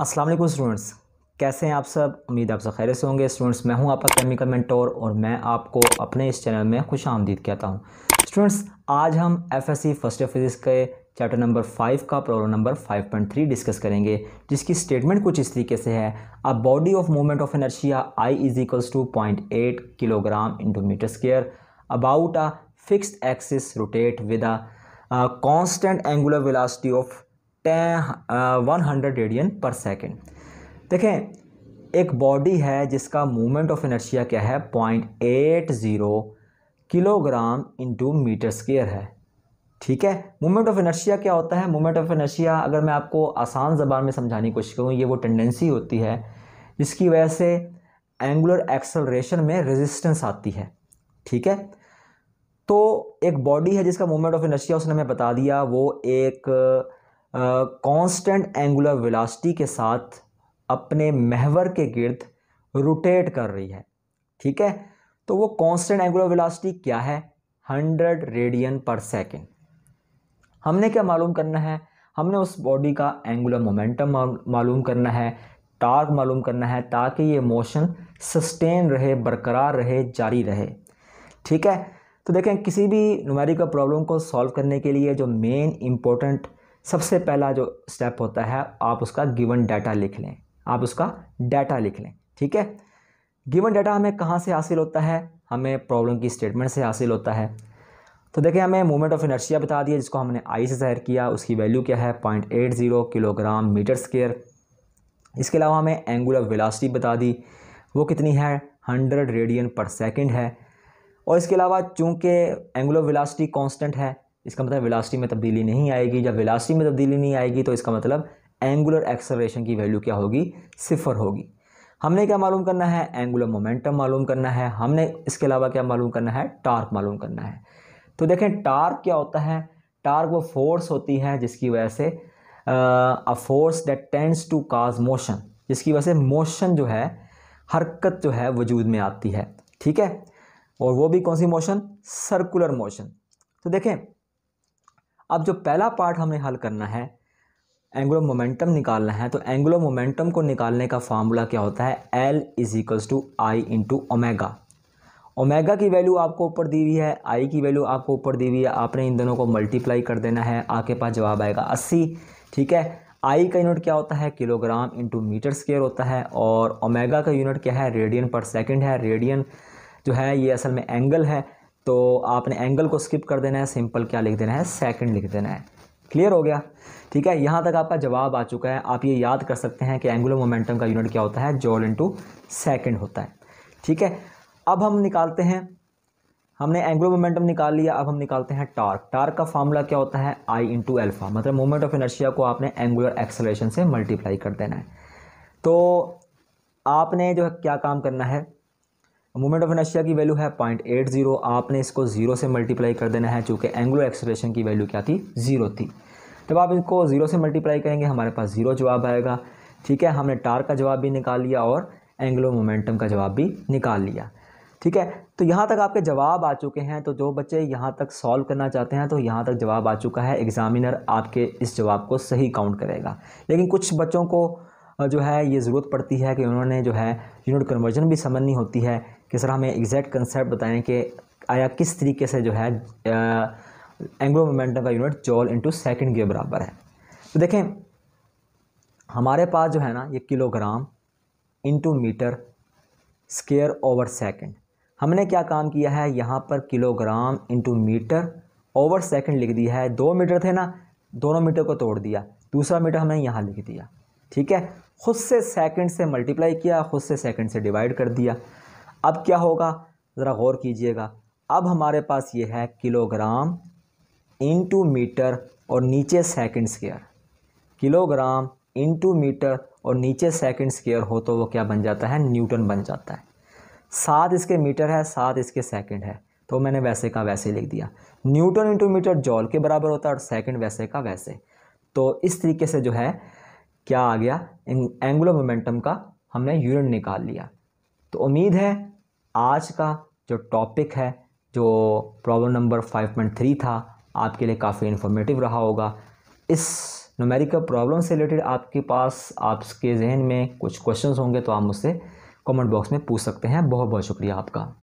अस्सलाम वालेकुम स्टूडेंट्स कैसे हैं आप सब उम्मीद आप सब खैर से होंगे स्टूडेंट्स मैं हूं आपका केमिकल मेंटोर और मैं आपको अपने इस चैनल में खुश आमदीद कहता हूं स्टूडेंट्स आज हम एफएससी फर्स्ट ईयर फिज़िक्स के चैप्टर नंबर फाइव का problem number five point three discuss करेंगे जिसकी स्टेटमेंट कुछ इस तरीके से है a body of movement of inertia I is equals to point eight kilogram into metre square about a fixed axis rotate with a constant angular velocity of ten one hundred radian per second देखें एक body है जिसका movement of inertia क्या है point eight zero kilogram into metre square है ठीक है movement of inertia क्या होता है मूवमेंट ऑफ इनर्शिया अगर मैं आपको आसान ज़बान में समझाने की कोशिश करूँ ये वो टेंडेंसी होती है जिसकी वजह से एंगुलर एक्सलेशन में रेजिस्टेंस आती है ठीक है तो एक बॉडी है जिसका मूवमेंट ऑफ इनर्शिया उसने हमें बता दिया वो एक कांस्टेंट एंगुलर वेलोसिटी के साथ अपने महवर के गिर्द रोटेट कर रही है ठीक है तो वो कांस्टेंट एंगुलर वेलोसिटी क्या है 100 रेडियन पर सेकेंड हमने क्या मालूम करना है हमने उस बॉडी का एंगुलर मोमेंटम मालूम करना है टार्क मालूम करना है ताकि ये मोशन सस्टेन रहे बरकरार रहे जारी रहे ठीक है तो देखें किसी भी नुमेरिकल प्रॉब्लम को सॉल्व करने के लिए जो मेन इम्पोर्टेंट सबसे पहला जो स्टेप होता है आप उसका गिवन डाटा लिख लें आप उसका डाटा लिख लें ठीक है गिवन डाटा हमें कहाँ से हासिल होता है हमें प्रॉब्लम की स्टेटमेंट से हासिल होता है तो देखिए हमें मोमेंट ऑफ इनर्शिया बता दिया जिसको हमने आई से ज़ाहिर किया उसकी वैल्यू क्या है point eight zero kilogram metre square इसके अलावा हमें एंगुलर वेलासिटी बता दी वो कितनी है हंड्रेड रेडियन पर सेकेंड है और इसके अलावा चूँकि एंगुलर वेलासिटी कांस्टेंट है इसका मतलब विलासिटी में तब्दीली नहीं आएगी जब विलासिटी में तब्दीली नहीं आएगी तो इसका मतलब एंगुलर एक्सलेशन की वैल्यू क्या होगी सिफर होगी हमने क्या मालूम करना है एंगुलर मोमेंटम मालूम करना है हमने इसके अलावा क्या मालूम करना है टार्क मालूम करना है तो देखें टार्क क्या होता है टार्क वो फोर्स होती है जिसकी वजह से a force that tends to cause motion जिसकी वजह से मोशन जो है हरकत जो है वजूद में आती है ठीक है और वो भी कौन सी मोशन सर्कुलर मोशन तो देखें अब जो पहला पार्ट हमें हल करना है एंगुलर मोमेंटम निकालना है तो एंगुलर मोमेंटम को निकालने का फार्मूला क्या होता है L is equals to I into omega omega की वैल्यू आपको ऊपर दी हुई है आई की वैल्यू आपको ऊपर दी हुई है आपने इन दोनों को मल्टीप्लाई कर देना है आपके पास जवाब आएगा अस्सी ठीक है आई का यूनिट क्या होता है किलोग्राम इंटू मीटर स्केयर होता है और ओमेगा का यूनिट क्या है रेडियन पर सेकेंड है रेडियन जो है ये असल में एंगल है तो आपने एंगल को स्किप कर देना है सिंपल क्या लिख देना है सेकंड लिख देना है क्लियर हो गया ठीक है यहाँ तक आपका जवाब आ चुका है आप ये याद कर सकते हैं कि एंगुलर मोमेंटम का यूनिट क्या होता है जोल इंटू सेकेंड होता है ठीक है अब हम निकालते हैं हमने एंगुलर मोमेंटम निकाल लिया अब हम निकालते हैं टार्क टार्क का फार्मूला क्या होता है आई इंटू एल्फा मतलब मोमेंट ऑफ इनर्शिया को आपने एंगुलर एक्सलेशन से मल्टीप्लाई कर देना है तो आपने जो है क्या काम करना है मोमेंट ऑफ इनर्शिया की वैल्यू है पॉइंट एट जीरो आपने इसको जीरो से मल्टीप्लाई कर देना है चूँकि एंग्लो एक्सलेशन की वैल्यू क्या थी जीरो थी जब आप इसको जीरो से मल्टीप्लाई करेंगे हमारे पास जीरो जवाब आएगा ठीक है हमने टार का जवाब भी निकाल लिया और एंग्लो मोमेंटम का जवाब भी निकाल लिया ठीक है तो यहाँ तक आपके जवाब आ चुके हैं तो जो बच्चे यहाँ तक सॉल्व करना चाहते हैं तो यहाँ तक जवाब आ चुका है एग्ज़ामिनर आपके इस जवाब को सही काउंट करेगा लेकिन कुछ बच्चों को जो है ये ज़रूरत पड़ती है कि उन्होंने जो है यूनिट कन्वर्जन भी समझनी होती है कि सर हमें एग्जैक्ट कंसेप्ट बताएं कि आया किस तरीके से जो है एंग्लो मोमेंटम का यूनिट जॉल इंटू सेकेंड के बराबर है तो देखें हमारे पास जो है ना ये kilogram into metre square over second हमने क्या काम किया है यहाँ पर kilogram into metre over second लिख दिया है दो मीटर थे ना दोनों मीटर को तोड़ दिया दूसरा मीटर हमने यहाँ लिख दिया ठीक है खुद से सेकंड से मल्टीप्लाई किया खुद से सेकंड से डिवाइड कर दिया अब क्या होगा ज़रा गौर कीजिएगा अब हमारे पास ये है किलोग्राम इंटू मीटर और नीचे second square kilogram into metre और नीचे सेकंड स्केयर हो तो वो क्या बन जाता है न्यूटन बन जाता है सात इसके मीटर है सात इसके सेकंड है तो मैंने वैसे का वैसे लिख दिया न्यूटन इंटू मीटर जॉल के बराबर होता है और सेकंड वैसे का वैसे तो इस तरीके से जो है क्या आ गया एंगुलर मोमेंटम का हमने यूनिट निकाल लिया तो उम्मीद है आज का जो टॉपिक है जो प्रॉब्लम नंबर 5.3 था आपके लिए काफ़ी इन्फॉर्मेटिव रहा होगा इस नुमेरिकल प्रॉब्लम से रिलेटेड आपके पास आपके जहन में कुछ क्वेश्चंस होंगे तो आप मुझसे कमेंट बॉक्स में पूछ सकते हैं बहुत बहुत शुक्रिया आपका